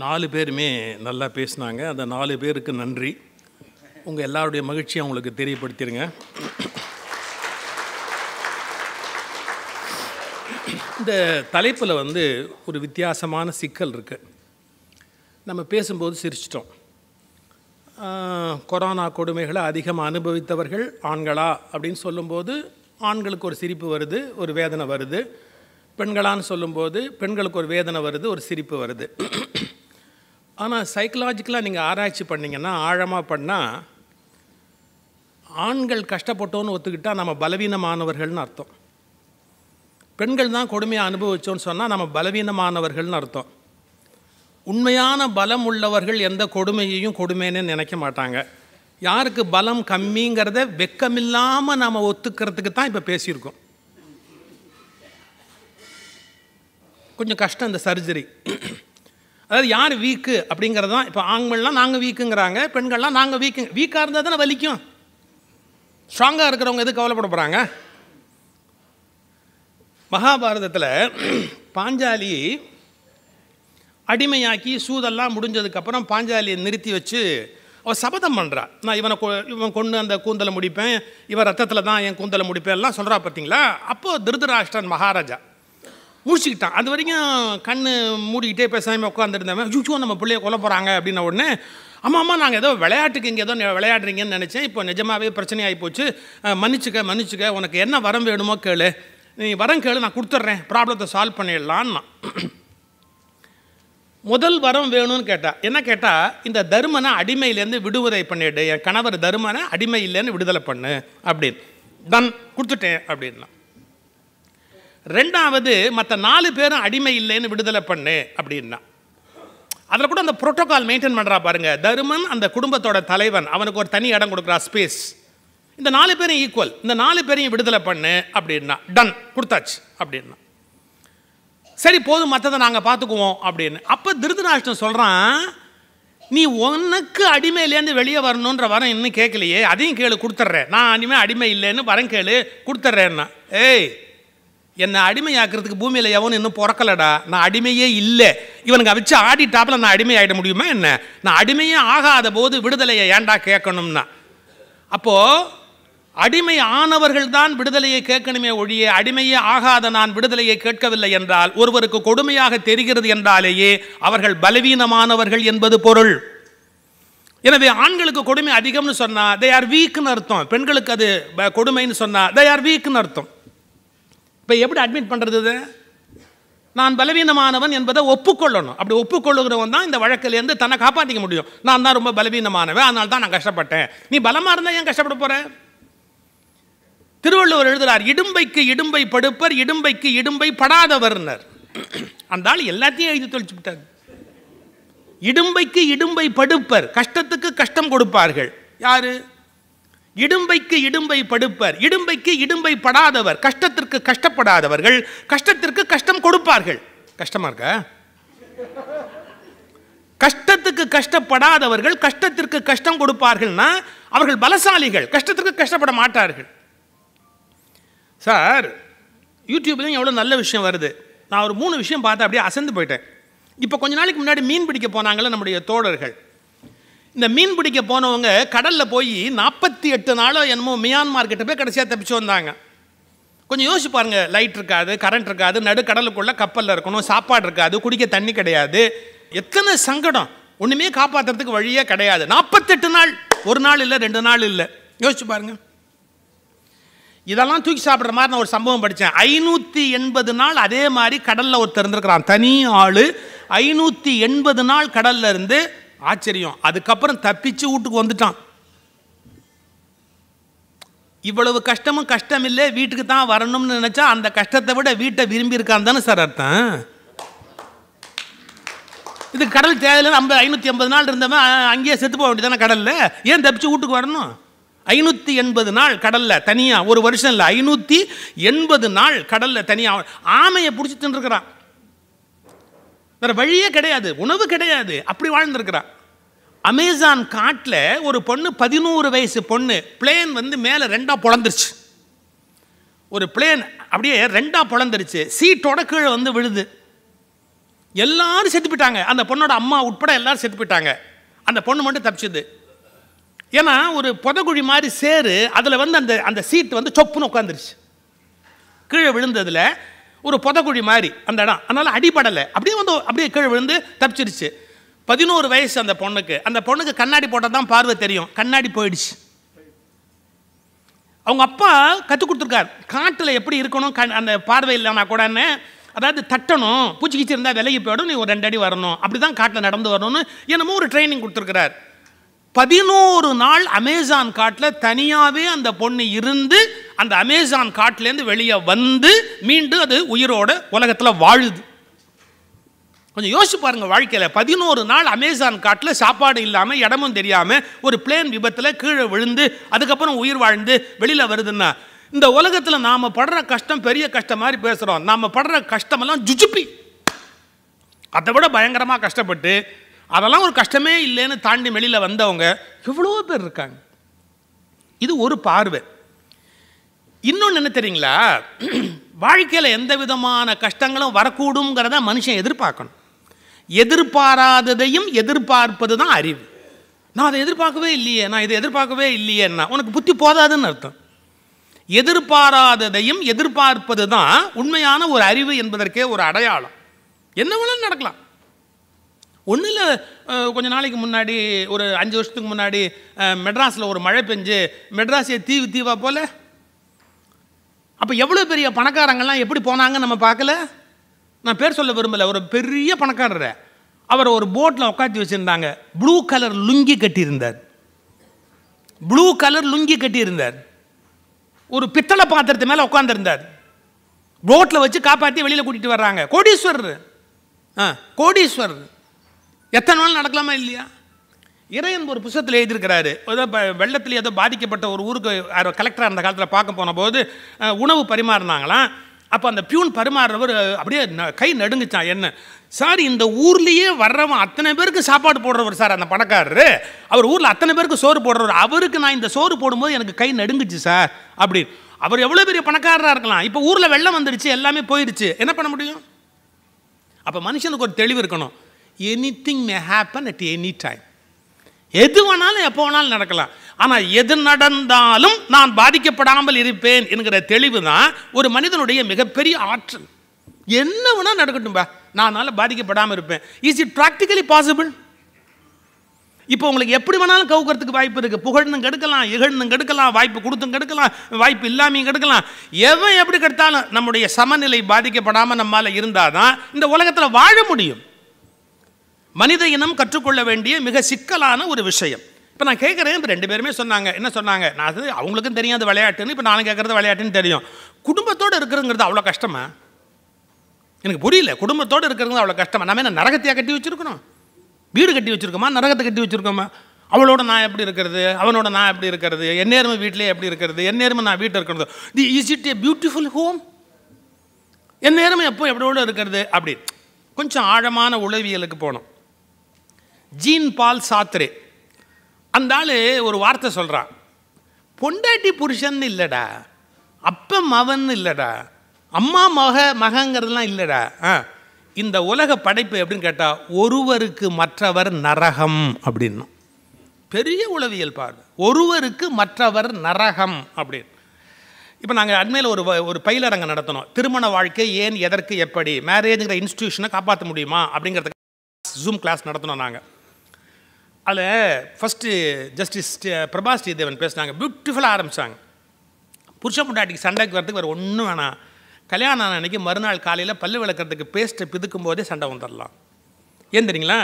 நாலு பேருமே நல்லா பேசினாங்க அந்த நாலு பேருக்கு நன்றி உங்கள் எல்லாருடைய மகிழ்ச்சியை அவங்களுக்கு தெரியப்படுத்திடுங்க இந்த தலைப்பில் வந்து ஒரு வித்தியாசமான சிக்கல் இருக்குது நம்ம பேசும்போது சிரிச்சிட்டோம் கொரோனா கொடுமைகளை அதிகம் அனுபவித்தவர்கள் ஆண்களா அப்படின்னு சொல்லும்போது ஆண்களுக்கு ஒரு சிரிப்பு வருது ஒரு வேதனை வருது பெண்களான்னு சொல்லும்போது பெண்களுக்கு ஒரு வேதனை வருது ஒரு சிரிப்பு வருது ஆனால் சைக்கலாஜிக்கலாக நீங்கள் ஆராய்ச்சி பண்ணிங்கன்னா ஆழமாக பண்ணால் ஆண்கள் கஷ்டப்பட்டோன்னு ஒத்துக்கிட்டால் நம்ம பலவீனமானவர்கள்னு அர்த்தம் பெண்கள் தான் கொடுமையாக அனுபவிச்சோன்னு சொன்னால் நம்ம பலவீனமானவர்கள்னு அர்த்தம் உண்மையான பலம் உள்ளவர்கள் எந்த கொடுமையையும் கொடுமைன்னு நினைக்க மாட்டாங்க யாருக்கு பலம் கம்மிங்கிறத வெக்கமில்லாமல் நம்ம ஒத்துக்கிறதுக்கு தான் இப்போ பேசியிருக்கோம் கொஞ்சம் கஷ்டம் இந்த சர்ஜரி அதாவது யார் வீக்கு அப்படிங்கிறது தான் இப்போ ஆண்கள்லாம் நாங்கள் வீக்குங்கிறாங்க பெண்கள்லாம் நாங்கள் வீக்கு வீக்காக இருந்தால் தானே வலிக்கும் ஸ்ட்ராங்காக இருக்கிறவங்க எது கவலைப்பட போகிறாங்க மகாபாரதத்தில் பாஞ்சாலி அடிமையாக்கி சூதெல்லாம் முடிஞ்சதுக்கப்புறம் பாஞ்சாலியை நிறுத்தி வச்சு அவள் சபதம் பண்ணுறா நான் இவனை கொ இவன் கொண்டு அந்த கூந்தலை முடிப்பேன் இவன் ரத்தத்தில் தான் என் கூந்தலை முடிப்பேன் எல்லாம் சொல்கிறா பார்த்தீங்களா அப்போது திருதராஷ்டிரன் மகாராஜா முடிச்சுக்கிட்டான் அது வரைக்கும் கண் மூடிக்கிட்டே பேசாமல் உட்காந்துருந்தவன் யூச்சுவோ நம்ம பிள்ளைய கொல்ல போகிறாங்க அப்படின்ன உடனே ஆமாம் ஆமாம் நாங்கள் ஏதோ விளையாட்டுக்கு இங்கே ஏதோ விளையாடுறீங்கன்னு நினச்சேன் இப்போ நிஜமாகவே பிரச்சனையாகி போச்சு மன்னிச்சுக்க மன்னிச்சுக்க உனக்கு என்ன வரம் வேணுமோ கேளு நீ வரம் கேளு நான் கொடுத்துட்றேன் ப்ராப்ளத்தை சால்வ் பண்ணிடலான்னா முதல் வரம் வேணும்னு கேட்டால் என்ன கேட்டால் இந்த தருமனை அடிமையிலேருந்து விடுதலை பண்ணிவிடு என் கணவர் தருமனை அடிமையிலேருந்து விடுதலை பண்ணு அப்படின்னு தன் கொடுத்துட்டேன் அப்படின்னா ரெண்டாவது மற்ற நாலு பேரும் அடிமை இல்லைன்னு விடுதலை பண்ணு அப்படின்னா அதில் கூட அந்த ப்ரோட்டோக்கால் மெயின்டைன் பண்ணுறா பாருங்கள் தருமன் அந்த குடும்பத்தோட தலைவன் அவனுக்கு ஒரு தனி இடம் கொடுக்குறா ஸ்பேஸ் இந்த நாலு பேரும் ஈக்குவல் இந்த நாலு பேரையும் விடுதலை பண்ணு அப்படின்னா டன் கொடுத்தாச்சு அப்படின்னா சரி போதும் மற்றதை நாங்கள் பார்த்துக்குவோம் அப்படின்னு அப்போ திருதராஷ்டம் சொல்கிறான் நீ உனக்கு அடிமையிலேருந்து வெளியே வரணுன்ற வரம் இன்னும் கேட்கலையே அதையும் கேளு கொடுத்துட்றேன் நான் இனிமேல் அடிமை இல்லைன்னு வரம் கேளு கொடுத்துட்றேன்னா ஏய் என்னை அடிமையாக்குறதுக்கு பூமியில் எவனும் இன்னும் பிறக்கலடா நான் அடிமையே இல்லை இவனுக்கு அவிச்சு ஆடிட்டாப்பில் நான் அடிமை ஆகிட முடியுமா என்ன நான் அடிமையே ஆகாத போது விடுதலையை ஏண்டா கேட்கணும்னா அப்போது அடிமை ஆனவர்கள் தான் விடுதலையை கேட்கணுமே ஒழிய அடிமையே ஆகாத நான் விடுதலையை கேட்கவில்லை என்றால் ஒருவருக்கு கொடுமையாக தெரிகிறது என்றாலேயே அவர்கள் பலவீனமானவர்கள் என்பது பொருள் எனவே ஆண்களுக்கு கொடுமை அதிகம்னு சொன்னால் தே ஆர் வீக்குன்னு அர்த்தம் பெண்களுக்கு அது கொடுமைன்னு சொன்னால் தே ஆர் வீக்குன்னு அர்த்தம் இப்போ எப்படி அட்மிட் பண்ணுறது நான் பலவீனமானவன் என்பதை ஒப்புக்கொள்ளணும் அப்படி ஒப்புக்கொள்ளுகிறவன் தான் இந்த வழக்கிலேருந்து தன்னை காப்பாற்றிக்க முடியும் நான் தான் ரொம்ப பலவீனமானவன் அதனால தான் நான் கஷ்டப்பட்டேன் நீ பலமாக இருந்தால் ஏன் கஷ்டப்பட போகிற திருவள்ளுவர் எழுதுகிறார் இடும்பைக்கு இடும்பை படுப்பர் இடும்பைக்கு இடும்பை படாதவர்னர் அந்த ஆள் எல்லாத்தையும் எழுதி தொழிச்சு விட்டார் இடும்பைக்கு இடும்பை படுப்பர் கஷ்டத்துக்கு கஷ்டம் கொடுப்பார்கள் யாரு இடும்பைக்கு இடும்பை படுப்பர் இடும்பைக்கு இடும்பை படாதவர் கஷ்டத்திற்கு கஷ்டப்படாதவர்கள் கஷ்டத்திற்கு கஷ்டம் கொடுப்பார்கள் கஷ்டமா இருக்கா கஷ்டத்துக்கு கஷ்டப்படாதவர்கள் கஷ்டத்திற்கு கஷ்டம் கொடுப்பார்கள்னா அவர்கள் பலசாலிகள் கஷ்டத்திற்கு கஷ்டப்பட மாட்டார்கள் சார் யூடியூப்லேயும் எவ்வளோ நல்ல விஷயம் வருது நான் ஒரு மூணு விஷயம் பார்த்தேன் அப்படியே அசந்து போயிட்டேன் இப்போ கொஞ்ச நாளைக்கு முன்னாடி மீன் பிடிக்க போனாங்களே நம்முடைய தோழர்கள் இந்த மீன் பிடிக்க போனவங்க கடலில் போய் நாற்பத்தி எட்டு நாளோ என்னமோ மியான்மார் கிட்ட போய் கடைசியாக தப்பிச்சு வந்தாங்க கொஞ்சம் யோசிச்சு பாருங்கள் லைட் இருக்காது கரண்ட் இருக்காது நடுக்கடலுக்குள்ளே கப்பலில் இருக்கணும் சாப்பாடு இருக்காது குடிக்க தண்ணி கிடையாது எத்தனை சங்கடம் ஒன்றுமே காப்பாற்றுறதுக்கு வழியே கிடையாது நாற்பத்தெட்டு நாள் ஒரு நாள் இல்லை ரெண்டு நாள் இல்லை யோசிச்சு பாருங்கள் இதெல்லாம் தூக்கி சாப்பிட்ற மாதிரி நான் ஒரு சம்பவம் படித்தேன் ஐநூற்றி எண்பது நாள் அதே மாதிரி கடலில் ஒருத்தர் இருந்திருக்கிறான் தனி ஆள் ஐநூற்றி எண்பது நாள் கடலில் இருந்து ஆச்சரியம் அதுக்கப்புறம் தப்பிச்சு வீட்டுக்கு வந்துட்டான் இவ்வளவு கஷ்டமும் கஷ்டம் இல்லை வீட்டுக்கு தான் வரணும்னு நினச்சா அந்த கஷ்டத்தை விட வீட்டை விரும்பி இருக்கான் தானே சார் அர்த்தம் இது கடல் தேவையில் ஐம்பது ஐநூற்றி ஐம்பது நாள் இருந்தவன் அங்கேயே செத்து போக வேண்டியதானே கடலில் ஏன் தப்பிச்சு வீட்டுக்கு வரணும் ஐநூற்றி எண்பது நாள் கடலில் தனியாக ஒரு வருஷம் இல்லை ஐநூற்றி எண்பது நாள் கடலில் தனியாக ஆமையை பிடிச்சி தின்றுருக்கிறான் வேறு வழியே கிடையாது உணவு கிடையாது அப்படி வாழ்ந்துருக்கிறான் அமேசான் காட்டில் ஒரு பொண்ணு பதினோரு வயசு பொண்ணு பிளேன் வந்து மேலே ரெண்டாக பொழந்துருச்சு ஒரு பிளேன் அப்படியே ரெண்டாக பிளந்துருச்சு சீட்டோட கீழே வந்து விழுது எல்லாரும் செத்து போயிட்டாங்க அந்த பொண்ணோட அம்மா உட்பட எல்லாரும் செத்து போயிட்டாங்க அந்த பொண்ணு மட்டும் தப்பிச்சுது ஏன்னா ஒரு புதகுழி மாதிரி சேரு அதில் வந்து அந்த அந்த சீட்டு வந்து சொப்புன்னு உட்காந்துருச்சு கீழே விழுந்ததில் ஒரு புதக்குழி மாதிரி அந்த இடம் அதனால் அடிபடலை அப்படியே வந்து அப்படியே கீழே விழுந்து தப்பிச்சிருச்சு பதினோரு வயசு அந்த பொண்ணுக்கு அந்த பொண்ணுக்கு கண்ணாடி போட்டால் தான் பார்வை தெரியும் கண்ணாடி போயிடுச்சு அவங்க அப்பா கற்றுக் கொடுத்துருக்கார் காட்டில் எப்படி இருக்கணும் கண் அந்த பார்வை இல்லைனா கூட அதாவது தட்டணும் பூச்சி கீச்சி இருந்தால் விலகி போயிடும் நீ ஒரு ரெண்டு அடி வரணும் அப்படி தான் காட்டில் நடந்து வரணும்னு என்னமோ ஒரு ட்ரைனிங் கொடுத்துருக்கிறார் பதினோரு நாள் அமேசான் காட்டில் தனியாகவே அந்த பொண்ணு இருந்து அந்த அமேசான் காட்டிலேருந்து வெளியே வந்து மீண்டும் அது உயிரோட உலகத்தில் வாழுது கொஞ்சம் யோசிச்சு பாருங்கள் வாழ்க்கையில் பதினோரு நாள் அமேசான் காட்டில் சாப்பாடு இல்லாமல் இடமும் தெரியாமல் ஒரு பிளேன் விபத்தில் கீழே விழுந்து அதுக்கப்புறம் உயிர் வாழ்ந்து வெளியில் வருதுன்னா இந்த உலகத்தில் நாம் படுற கஷ்டம் பெரிய கஷ்டம் மாதிரி பேசுகிறோம் நாம் படுற கஷ்டமெல்லாம் ஜுஜுப்பி அதை விட பயங்கரமாக கஷ்டப்பட்டு அதெல்லாம் ஒரு கஷ்டமே இல்லைன்னு தாண்டி வெளியில் வந்தவங்க இவ்வளோ பேர் இருக்காங்க இது ஒரு பார்வை இன்னொன்று என்ன தெரியுங்களா வாழ்க்கையில் எந்த விதமான கஷ்டங்களும் வரக்கூடுங்கிறத மனுஷன் எதிர்பார்க்கணும் எதிர்பாராததையும் எதிர்பார்ப்பது தான் அறிவு நான் அதை எதிர்பார்க்கவே இல்லையே நான் இதை எதிர்பார்க்கவே இல்லையேன்னா உனக்கு புத்தி போதாதுன்னு அர்த்தம் எதிர்பாராததையும் எதிர்பார்ப்பது தான் உண்மையான ஒரு அறிவு என்பதற்கே ஒரு அடையாளம் என்ன வேணாலும் நடக்கலாம் ஒன்றும் இல்லை கொஞ்சம் நாளைக்கு முன்னாடி ஒரு அஞ்சு வருஷத்துக்கு முன்னாடி மெட்ராஸில் ஒரு மழை பெஞ்சு மெட்ராஸே தீவு தீவா போல் அப்போ எவ்வளோ பெரிய பணக்காரங்கள்லாம் எப்படி போனாங்கன்னு நம்ம பார்க்கல நான் பேர் சொல்ல விரும்பலை ஒரு பெரிய பணக்காரர் அவர் ஒரு போட்டில் உட்காந்து வச்சுருந்தாங்க ப்ளூ கலர் லுங்கி கட்டியிருந்தார் ப்ளூ கலர் லுங்கி கட்டியிருந்தார் ஒரு பித்தளை பாத்திரத்து மேலே உட்காந்துருந்தார் போட்டில் வச்சு காப்பாற்றி வெளியில் கூட்டிகிட்டு வர்றாங்க கோடீஸ்வரர் ஆ கோடீஸ்வரர் எத்தனை நாள் நடக்கலாமா இல்லையா இறையன் ஒரு புஸ்தத்தில் எழுதியிருக்கிறாரு ஏதோ வெள்ளத்தில் ஏதோ பாதிக்கப்பட்ட ஒரு ஊருக்கு கலெக்டராக அந்த காலத்தில் பார்க்க போன போது உணவு பரிமாறினாங்களாம் அப்போ அந்த பியூன் பரிமாறுறவர் அப்படியே கை நடுங்குச்சான் என்ன சார் இந்த ஊர்லேயே வர்றவன் அத்தனை பேருக்கு சாப்பாடு போடுறவர் சார் அந்த பணக்காரர் அவர் ஊரில் அத்தனை பேருக்கு சோறு போடுறவர் அவருக்கு நான் இந்த சோறு போடும்போது எனக்கு கை நடுங்குச்சு சார் அப்படி அவர் எவ்வளோ பெரிய பணக்காரராக இருக்கலாம் இப்போ ஊரில் வெள்ளம் வந்துடுச்சு எல்லாமே போயிடுச்சு என்ன பண்ண முடியும் அப்போ மனுஷனுக்கு ஒரு தெளிவு இருக்கணும் anything may happen at any time எது வேணாலும் எப்போ வேணாலும் நடக்கலாம் ஆனால் எது நடந்தாலும் நான் பாதிக்கப்படாமல் இருப்பேன் என்கிற தெளிவு தான் ஒரு மனிதனுடைய மிகப்பெரிய ஆற்றல் என்ன வேணால் நடக்கட்டும்பா நான் பாதிக்கப்படாமல் இருப்பேன் இஸ் இட் ப்ராக்டிக்கலி பாசிபிள் இப்போ உங்களுக்கு எப்படி வேணாலும் கவுக்கிறதுக்கு வாய்ப்பு இருக்குது புகழ்னும் கெடுக்கலாம் இகழ்ந்தும் கெடுக்கலாம் வாய்ப்பு கொடுத்தும் கெடுக்கலாம் வாய்ப்பு இல்லாமையும் கெடுக்கலாம் எவன் எப்படி கெடுத்தாலும் நம்முடைய சமநிலை பாதிக்கப்படாமல் நம்மால் இருந்தால் தான் இந்த உலகத்தில் வாழ முடியும் மனித இனம் கற்றுக்கொள்ள வேண்டிய மிக சிக்கலான ஒரு விஷயம் இப்போ நான் கேட்குறேன் இப்போ ரெண்டு பேருமே சொன்னாங்க என்ன சொன்னாங்க நான் அது அவங்களுக்கும் தெரியும் விளையாட்டுன்னு இப்போ நானும் கேட்குறது விளையாட்டுன்னு தெரியும் குடும்பத்தோடு இருக்கிறதுங்கிறது அவ்வளோ கஷ்டமா எனக்கு புரியல குடும்பத்தோடு இருக்கிறது அவ்வளோ கஷ்டமா நம்ம என்ன நரகத்தையாக கட்டி வச்சுருக்கணும் வீடு கட்டி வச்சுருக்கோமா நரகத்தை கட்டி வச்சுருக்கோமா அவளோட நான் எப்படி இருக்கிறது அவனோட நான் எப்படி இருக்கிறது என் எந்நேரமும் வீட்டிலே எப்படி இருக்கிறது என் எந்நேரமும் நான் வீட்டில் இருக்கிறது the is it a beautiful home என் எந்நேரமும் எப்போ எப்படியோடு இருக்கிறது அப்படி கொஞ்சம் ஆழமான உளவியலுக்கு போனோம் ஜீன் பால் சாத்ரே அந்த ஆள் ஒரு வார்த்தை சொல்கிறான் பொண்டாட்டி புருஷன் இல்லைடா அப்ப மவன் இல்லைடா அம்மா மக மகங்கிறதுலாம் இல்லைடா ஆ இந்த உலக படைப்பு எப்படின்னு கேட்டால் ஒருவருக்கு மற்றவர் நரகம் அப்படின்னும் பெரிய உளவியல் பாரு ஒருவருக்கு மற்றவர் நரகம் அப்படின்னு இப்போ நாங்கள் அண்மையில் ஒரு ஒரு பயிலரங்கை நடத்தணும் திருமண வாழ்க்கை ஏன் எதற்கு எப்படி மேரேஜுங்கிற இன்ஸ்டியூஷனை காப்பாற்ற முடியுமா அப்படிங்கிறதுக்கு ஜூம் கிளாஸ் நடத்தினோம் நாங்கள் அதில் ஃபஸ்ட்டு ஜஸ்டிஸ் பிரபா ஸ்ரீதேவன் பேசினாங்க பியூட்டிஃபுல்லாக ஆரம்பித்தாங்க புருஷ பொண்டாட்டிக்கு சண்டைக்கு வரதுக்கு வேறு ஒன்றும் வேணாம் கல்யாணம் ஆன அன்றைக்கி மறுநாள் காலையில் பல்லு விளக்கிறதுக்கு பேஸ்ட்டை பிதுக்கும் போதே சண்டை வந்துடலாம் ஏன் தெரியுங்களா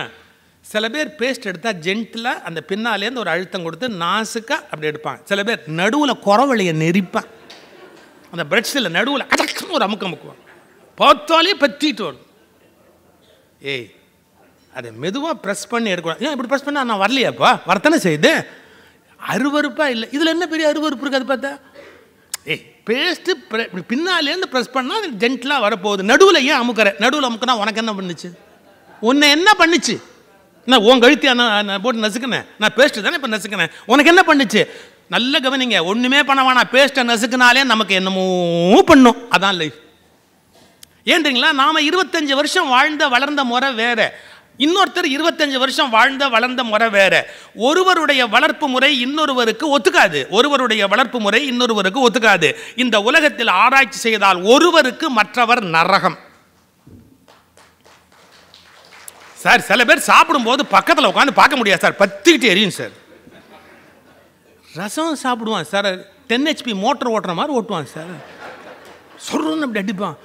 சில பேர் பேஸ்ட் எடுத்தால் ஜென்டிலாக அந்த பின்னாலேருந்து ஒரு அழுத்தம் கொடுத்து நாசுக்காக அப்படி எடுப்பாங்க சில பேர் நடுவில் குறவழியை நெரிப்பேன் அந்த பிரட்ஸில் நடுவில் ஒரு அமுக்கம் அமுக்குவான் பார்த்தாலே பற்றிட்டு வரும் ஏய் அதை மெதுவாக ப்ரெஸ் பண்ணி எடுக்கணும் ஏன் இப்படி ப்ரெஸ் பண்ணால் நான் வரலையாப்பா வர்த்தனை செய்து அருவறுப்பாக இல்லை இதில் என்ன பெரிய அருவறுப்பு இருக்குது அது பார்த்தா ஏய் பேஸ்ட்டு இப்படி பின்னாலேருந்து ப்ரெஸ் பண்ணால் அது ஜென்டலாக வரப்போகுது நடுவில் ஏன் அமுக்கிற நடுவில் அமுக்கினா உனக்கு என்ன பண்ணுச்சு உன்னை என்ன பண்ணுச்சு நான் உன் கழுத்தி நான் போட்டு நசுக்கினேன் நான் பேஸ்ட்டு தானே இப்போ நசுக்கினேன் உனக்கு என்ன பண்ணுச்சு நல்ல கவனிங்க ஒன்றுமே பண்ண வேணாம் பேஸ்ட்டை நசுக்கினாலே நமக்கு என்னமோ பண்ணும் அதான் லைஃப் ஏன்றீங்களா நாம் இருபத்தஞ்சி வருஷம் வாழ்ந்த வளர்ந்த முறை வேறு இன்னொருத்தர் இருபத்தஞ்சு வருஷம் வாழ்ந்த வளர்ந்த முறை வேற ஒருவருடைய வளர்ப்பு முறை இன்னொருவருக்கு ஒத்துக்காது ஒருவருடைய வளர்ப்பு முறை இன்னொருவருக்கு ஒத்துக்காது இந்த உலகத்தில் ஆராய்ச்சி செய்தால் ஒருவருக்கு மற்றவர் நரகம் சார் சில பேர் சாப்பிடும்போது பக்கத்தில் உட்காந்து பார்க்க முடியாது சார் பத்திக்கிட்டு எரியும் சார் ரசம் சாப்பிடுவான் சார் டென் ஹெச்பி மோட்டர் ஓட்டுற மாதிரி ஓட்டுவான் சார் சொல்றோன்னு அப்படி அடிப்பான்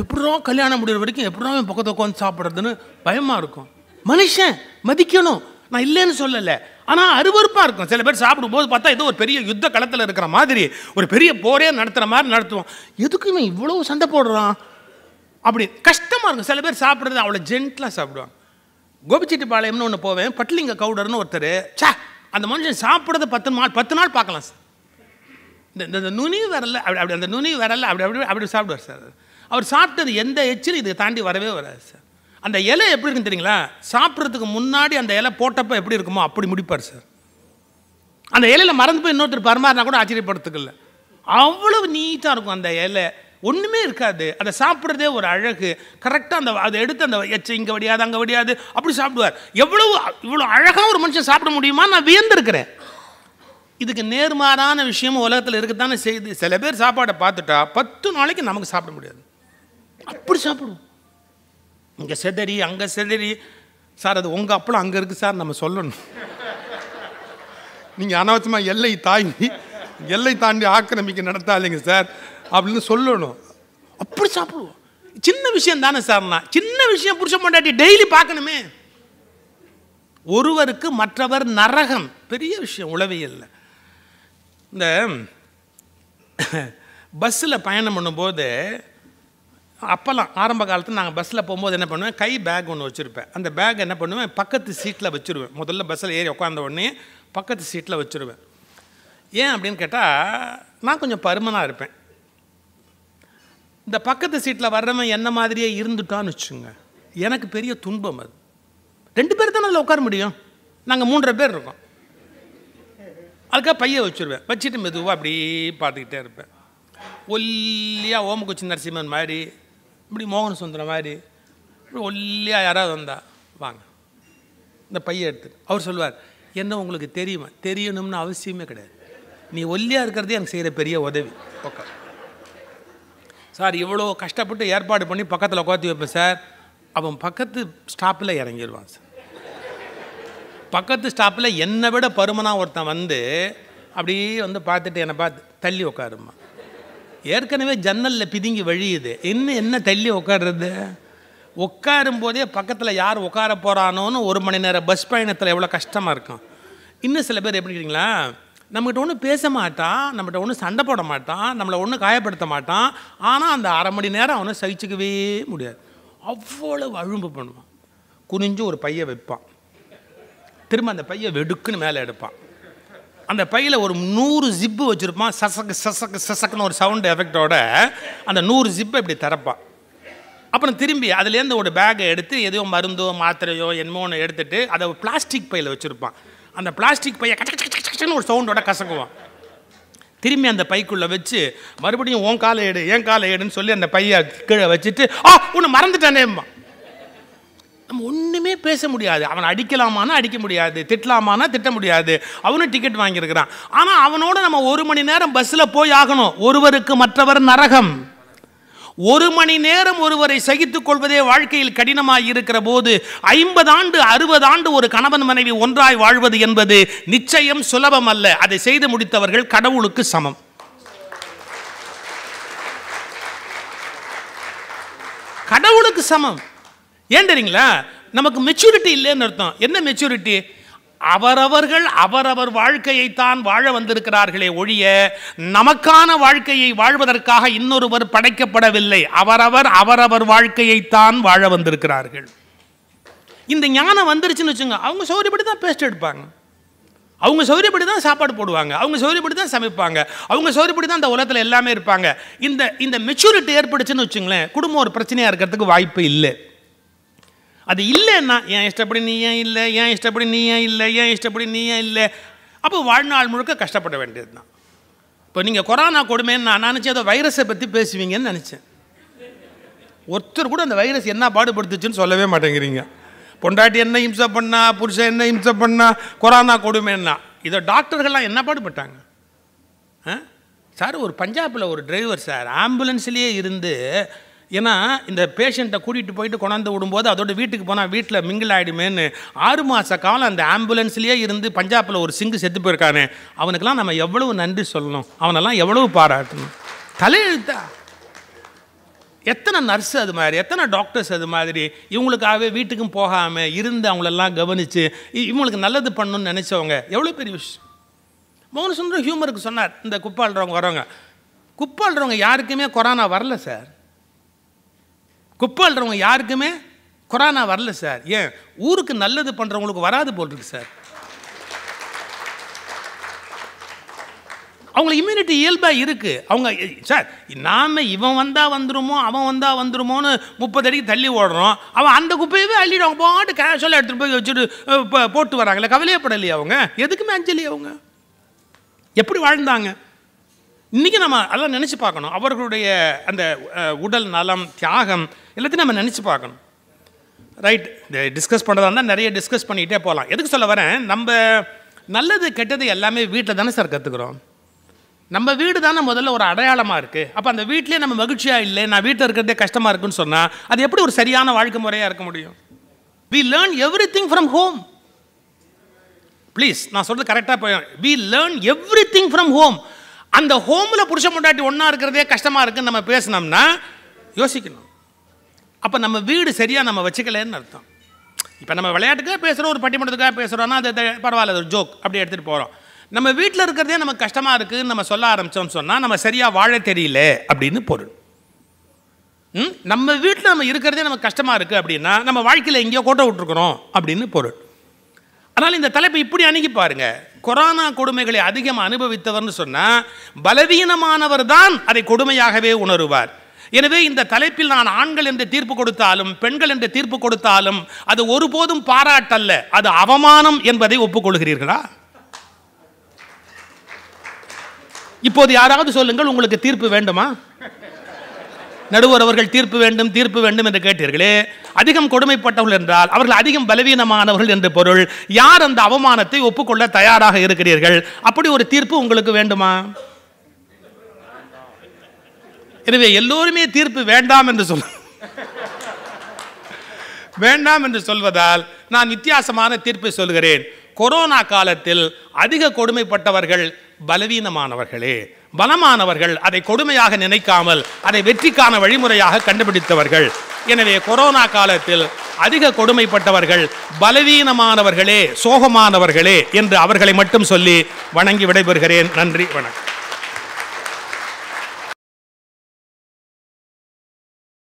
எப்படிதான் கல்யாணம் முடிகிற வரைக்கும் எப்படிதான் என் பக்கத்தை உட்காந்து சாப்பிட்றதுன்னு பயமாக இருக்கும் மனுஷன் மதிக்கணும் நான் இல்லைன்னு சொல்லலை ஆனால் அருவறுப்பாக இருக்கும் சில பேர் சாப்பிடும்போது பார்த்தா ஏதோ ஒரு பெரிய யுத்த களத்தில் இருக்கிற மாதிரி ஒரு பெரிய போரே நடத்துகிற மாதிரி நடத்துவோம் எதுக்கு இவன் இவ்வளோ சண்டை போடுறான் அப்படி கஷ்டமாக இருக்கும் சில பேர் சாப்பிட்றது அவ்வளோ ஜென்ட்லாக சாப்பிடுவாங்க கோபிச்செட்டிப்பாளையம்னு ஒன்று போவேன் பட்லிங்க கவுடர்னு ஒருத்தர் சா அந்த மனுஷன் சாப்பிட்றது பத்து நாள் பத்து நாள் பார்க்கலாம் சார் இந்த இந்த நுனி வரல அப்படி அப்படி அந்த நுனி வரல அப்படி அப்படி அப்படி சாப்பிடுவார் சார் அவர் சாப்பிட்டது எந்த எச்சில் இதை தாண்டி வரவே வராது சார் அந்த இலை எப்படி இருக்குன்னு தெரியுங்களா சாப்பிட்றதுக்கு முன்னாடி அந்த இலை போட்டப்போ எப்படி இருக்குமோ அப்படி முடிப்பார் சார் அந்த இலையில் மறந்து போய் இன்னொருத்தர் பரமாறினா கூட ஆச்சரியப்படுத்துக்கல அவ்வளவு நீட்டாக இருக்கும் அந்த இலை ஒன்றுமே இருக்காது அதை சாப்பிட்றதே ஒரு அழகு கரெக்டாக அந்த அதை எடுத்து அந்த எச்சை இங்கே வடியாது அங்கே வடியாது அப்படி சாப்பிடுவார் எவ்வளவு இவ்வளோ அழகாக ஒரு மனுஷன் சாப்பிட முடியுமா நான் வியந்திருக்கிறேன் இதுக்கு நேர்மாறான விஷயமும் உலகத்தில் இருக்கத்தானே செய்து சில பேர் சாப்பாடை பார்த்துட்டா பத்து நாளைக்கு நமக்கு சாப்பிட முடியாது அப்படி சாப்பிடுவோம் இங்கே செதறி அங்கே செதறி சார் அது உங்கள் அப்பளம் அங்கே இருக்குது சார் நம்ம சொல்லணும் நீங்கள் அனாவசியமாக எல்லை தாண்டி எல்லை தாண்டி ஆக்கிரமிக்க நடத்தாதீங்க சார் அப்படின்னு சொல்லணும் அப்படி சாப்பிடுவோம் சின்ன விஷயம் தானே சார் நான் சின்ன விஷயம் புருஷ மாட்டாட்டி டெய்லி பார்க்கணுமே ஒருவருக்கு மற்றவர் நரகம் பெரிய விஷயம் உளவியல் இந்த பஸ்ஸில் பயணம் பண்ணும்போது அப்போல்லாம் ஆரம்ப காலத்தில் நாங்கள் பஸ்ஸில் போகும்போது என்ன பண்ணுவேன் கை பேக் ஒன்று வச்சுருப்பேன் அந்த பேக் என்ன பண்ணுவேன் பக்கத்து சீட்டில் வச்சுருவேன் முதல்ல பஸ்ஸில் ஏறி உட்காந்த உடனே பக்கத்து சீட்டில் வச்சுருவேன் ஏன் அப்படின்னு கேட்டால் நான் கொஞ்சம் பருமனாக இருப்பேன் இந்த பக்கத்து சீட்டில் வர்றவன் என்ன மாதிரியே இருந்துட்டான்னு வச்சுங்க எனக்கு பெரிய துன்பம் அது ரெண்டு பேர் தானே அதில் உட்கார முடியும் நாங்கள் மூன்றரை பேர் இருக்கோம் அதுக்காக பையன் வச்சுருவேன் வச்சுட்டு மெதுவாக அப்படியே பார்த்துக்கிட்டே இருப்பேன் ஒல்லியாக ஓமகுச்சி நரசிம்மன் மாதிரி இப்படி மோகன சுந்தரம் மாதிரி ஒல்லியாக யாராவது வந்தால் வாங்க இந்த பையன் எடுத்து அவர் சொல்லுவார் என்ன உங்களுக்கு தெரியுமா தெரியணும்னு அவசியமே கிடையாது நீ ஒல்லியாக இருக்கிறதே எனக்கு செய்கிற பெரிய உதவி ஓகே சார் இவ்வளோ கஷ்டப்பட்டு ஏற்பாடு பண்ணி பக்கத்தில் உட்காந்து வைப்பேன் சார் அவன் பக்கத்து ஸ்டாப்பில் இறங்கிடுவான் சார் பக்கத்து ஸ்டாப்பில் என்னை விட பருமனாக ஒருத்தன் வந்து அப்படியே வந்து பார்த்துட்டு என்னை பார்த்து தள்ளி உட்காருமா ஏற்கனவே ஜன்னலில் பிதுங்கி வழியுது இன்னும் என்ன தள்ளி உட்காடுறது உட்காரும் போதே பக்கத்தில் யார் உட்கார போகிறானோன்னு ஒரு மணி நேரம் பஸ் பயணத்தில் எவ்வளோ கஷ்டமாக இருக்கும் இன்னும் சில பேர் எப்படி இருக்கீங்களா நம்மகிட்ட ஒன்றும் பேச மாட்டான் நம்மகிட்ட ஒன்றும் சண்டை போட மாட்டான் நம்மளை ஒன்றும் காயப்படுத்த மாட்டான் ஆனால் அந்த அரை மணி நேரம் அவனை சகிச்சுக்கவே முடியாது அவ்வளோ அழும்பு பண்ணுவான் குனிஞ்சு ஒரு பைய வைப்பான் திரும்ப அந்த பைய வெடுக்குன்னு மேலே எடுப்பான் அந்த பையில் ஒரு நூறு ஜிப்பு வச்சுருப்பான் சசக்கு சசக்கு சசக்குன்னு ஒரு சவுண்டு எஃபெக்டோட அந்த நூறு ஜிப்பை இப்படி திறப்பான் அப்புறம் திரும்பி அதுலேருந்து ஒரு பேக்கை எடுத்து எதையோ மருந்தோ மாத்திரையோ என்னமோ ஒன்று எடுத்துகிட்டு அதை பிளாஸ்டிக் பையில் வச்சுருப்பான் அந்த பிளாஸ்டிக் பையை கச்சன்னு ஒரு சவுண்டோட கசக்குவான் திரும்பி அந்த பைக்குள்ளே வச்சு மறுபடியும் உன் காலை எடு என் காலை எடுன்னு சொல்லி அந்த பையை கீழே வச்சுட்டு ஆ உன்னை மறந்துட்டானேம்மா நம்ம ஒன்றுமே பேச முடியாது அவன் அடிக்கலாமான்னா அடிக்க முடியாது திட்டலாமானா திட்ட முடியாது அவனும் டிக்கெட் வாங்கியிருக்கிறான் ஆனால் அவனோட நம்ம ஒரு மணி நேரம் பஸ்ஸில் போய் ஆகணும் ஒருவருக்கு மற்றவர் நரகம் ஒரு மணி நேரம் ஒருவரை சகித்துக் கொள்வதே வாழ்க்கையில் கடினமாக இருக்கிற போது ஐம்பது ஆண்டு அறுபது ஆண்டு ஒரு கணவன் மனைவி ஒன்றாய் வாழ்வது என்பது நிச்சயம் சுலபம் அல்ல அதை செய்து முடித்தவர்கள் கடவுளுக்கு சமம் கடவுளுக்கு சமம் ஏன் தெரியுங்களா நமக்கு மெச்சூரிட்டி இல்லைன்னு அர்த்தம் என்ன மெச்சூரிட்டி அவரவர்கள் அவரவர் வாழ்க்கையை தான் வாழ வந்திருக்கிறார்களே ஒழிய நமக்கான வாழ்க்கையை வாழ்வதற்காக இன்னொருவர் படைக்கப்படவில்லை அவரவர் அவரவர் வாழ்க்கையைத்தான் வாழ வந்திருக்கிறார்கள் இந்த ஞானம் வந்துருச்சுன்னு வச்சுங்க அவங்க சௌரியப்படி தான் பேஸ்ட் எடுப்பாங்க அவங்க சௌரியப்படி தான் சாப்பாடு போடுவாங்க அவங்க சௌரியப்படி தான் சமைப்பாங்க அவங்க சௌரியப்படி தான் இந்த உலகத்தில் எல்லாமே இருப்பாங்க இந்த இந்த மெச்சூரிட்டி ஏற்படுச்சுன்னு வச்சுங்களேன் குடும்பம் ஒரு பிரச்சனையாக இருக்கிறதுக்கு வாய்ப்பு இல்லை அது இல்லைன்னா ஏன் இஷ்டப்படி நீ ஏன் இல்லை ஏன் இஷ்டப்படி நீ ஏன் இல்லை ஏன் இஷ்டப்படி நீ ஏன் இல்லை அப்போ வாழ்நாள் முழுக்க கஷ்டப்பட வேண்டியது தான் இப்போ நீங்கள் கொரோனா கொடுமைன்னு நான் நினச்சேன் அதை வைரஸை பற்றி பேசுவீங்கன்னு நினச்சேன் ஒருத்தர் கூட அந்த வைரஸ் என்ன பாடுபடுத்துச்சுன்னு சொல்லவே மாட்டேங்கிறீங்க பொண்டாட்டி என்ன இம்சை பண்ணா புருஷன் என்ன இம்சை பண்ணா கொரோனா கொடுமைன்னா இதை டாக்டர்கள்லாம் என்ன பாடுபட்டாங்க சார் ஒரு பஞ்சாபில் ஒரு டிரைவர் சார் ஆம்புலன்ஸ்லேயே இருந்து ஏன்னா இந்த பேஷண்ட்டை கூட்டிகிட்டு போயிட்டு கொண்டாந்து விடும்போது அதோட வீட்டுக்கு போனால் வீட்டில் மிங்கிள் ஆகிடுமேன்னு ஆறு மாத காலம் அந்த ஆம்புலன்ஸ்லேயே இருந்து பஞ்சாபில் ஒரு சிங்கு செத்து போயிருக்கானே அவனுக்கெல்லாம் நம்ம எவ்வளவு நன்றி சொல்லணும் அவனெல்லாம் எவ்வளவு பாராட்டணும் தலையெழுத்தா எத்தனை நர்ஸு அது மாதிரி எத்தனை டாக்டர்ஸ் அது மாதிரி இவங்களுக்காகவே வீட்டுக்கும் போகாமல் இருந்து அவங்களெல்லாம் கவனித்து இவங்களுக்கு நல்லது பண்ணணும்னு நினச்சவங்க எவ்வளோ பெரிய விஷயம் மோகன் சுந்தரம் ஹியூமருக்கு சொன்னார் இந்த குப்பாளுறவங்க வரவங்க குப்பாளுறவங்க யாருக்குமே கொரோனா வரல சார் குப்பை அள்ளுறவங்க யாருக்குமே கொரோனா வரல சார் ஏன் ஊருக்கு நல்லது பண்ணுறவங்களுக்கு வராது போல் இருக்கு சார் அவங்களுக்கு இம்யூனிட்டி இயல்பாக இருக்குது அவங்க சார் நாம் இவன் வந்தால் வந்துருமோ அவன் வந்தால் வந்துடுமோன்னு முப்பது அடிக்கு தள்ளி ஓடுறோம் அவன் அந்த குப்பையவே அள்ளிடும் போட்டு கேஷுவலாக எடுத்துகிட்டு போய் வச்சுட்டு போட்டு வராங்களே கவலையப்படலையே அவங்க எதுக்குமே அஞ்சலி அவங்க எப்படி வாழ்ந்தாங்க இன்றைக்கி நம்ம அதெல்லாம் நினச்சி பார்க்கணும் அவர்களுடைய அந்த உடல் நலம் தியாகம் எல்லாத்தையும் நம்ம நினச்சி பார்க்கணும் ரைட் இந்த டிஸ்கஸ் பண்ணுறதா இருந்தால் நிறைய டிஸ்கஸ் பண்ணிக்கிட்டே போகலாம் எதுக்கு சொல்ல வரேன் நம்ம நல்லது கெட்டது எல்லாமே வீட்டில் தானே சார் கற்றுக்குறோம் நம்ம வீடு தானே முதல்ல ஒரு அடையாளமாக இருக்குது அப்போ அந்த வீட்டிலே நம்ம மகிழ்ச்சியாக இல்லை நான் வீட்டில் இருக்கிறதே கஷ்டமாக இருக்குன்னு சொன்னால் அது எப்படி ஒரு சரியான வாழ்க்கை முறையாக இருக்க முடியும் we learn everything from home please நான் சொல்கிறது கரெக்டாக போய் we learn everything from home அந்த ஹோமில் புருஷ முண்டாட்டி ஒன்றா இருக்கிறதே கஷ்டமாக இருக்குன்னு நம்ம பேசினோம்னா யோசிக்கணும் அப்போ நம்ம வீடு சரியாக நம்ம வச்சுக்கலன்னு அர்த்தம் இப்போ நம்ம விளையாட்டுக்காக பேசுகிறோம் ஒரு பட்டிமன்றத்துக்காக பேசுகிறோன்னா அது பரவாயில்ல ஒரு ஜோக் அப்படி எடுத்துகிட்டு போகிறோம் நம்ம வீட்டில் இருக்கிறதே நமக்கு கஷ்டமாக இருக்குதுன்னு நம்ம சொல்ல ஆரம்பித்தோம்னு சொன்னால் நம்ம சரியாக வாழ தெரியல அப்படின்னு பொருள் நம்ம வீட்டில் நம்ம இருக்கிறதே நமக்கு கஷ்டமாக இருக்குது அப்படின்னா நம்ம வாழ்க்கையில் எங்கேயோ கோட்டை விட்டுருக்குறோம் அப்படின்னு பொருள் அதனால் இந்த தலைப்பு இப்படி அணுகி பாருங்கள் கொரோனா கொடுமைகளை அதிகம் அனுபவித்தவர்னு சொன்னால் பலவீனமானவர் தான் அதை கொடுமையாகவே உணருவார் எனவே இந்த தலைப்பில் நான் ஆண்கள் என்று தீர்ப்பு கொடுத்தாலும் பெண்கள் என்று தீர்ப்பு கொடுத்தாலும் அது ஒருபோதும் பாராட்டல்ல அது அவமானம் என்பதை ஒப்புக்கொள்கிறீர்களா இப்போது யாராவது சொல்லுங்கள் உங்களுக்கு தீர்ப்பு வேண்டுமா நடுவர் அவர்கள் தீர்ப்பு வேண்டும் தீர்ப்பு வேண்டும் என்று கேட்டீர்களே அதிகம் கொடுமைப்பட்டவர்கள் என்றால் அவர்கள் அதிகம் பலவீனமானவர்கள் என்று பொருள் யார் அந்த அவமானத்தை ஒப்புக்கொள்ள தயாராக இருக்கிறீர்கள் அப்படி ஒரு தீர்ப்பு உங்களுக்கு வேண்டுமா எனவே எல்லோருமே தீர்ப்பு வேண்டாம் என்று சொல்ல வேண்டாம் என்று சொல்வதால் நான் வித்தியாசமான தீர்ப்பை சொல்கிறேன் கொரோனா காலத்தில் அதிக கொடுமைப்பட்டவர்கள் பலவீனமானவர்களே பலமானவர்கள் அதை கொடுமையாக நினைக்காமல் அதை வெற்றிக்கான வழிமுறையாக கண்டுபிடித்தவர்கள் எனவே கொரோனா காலத்தில் அதிக கொடுமைப்பட்டவர்கள் பலவீனமானவர்களே சோகமானவர்களே என்று அவர்களை மட்டும் சொல்லி வணங்கி விடைபெறுகிறேன் நன்றி வணக்கம்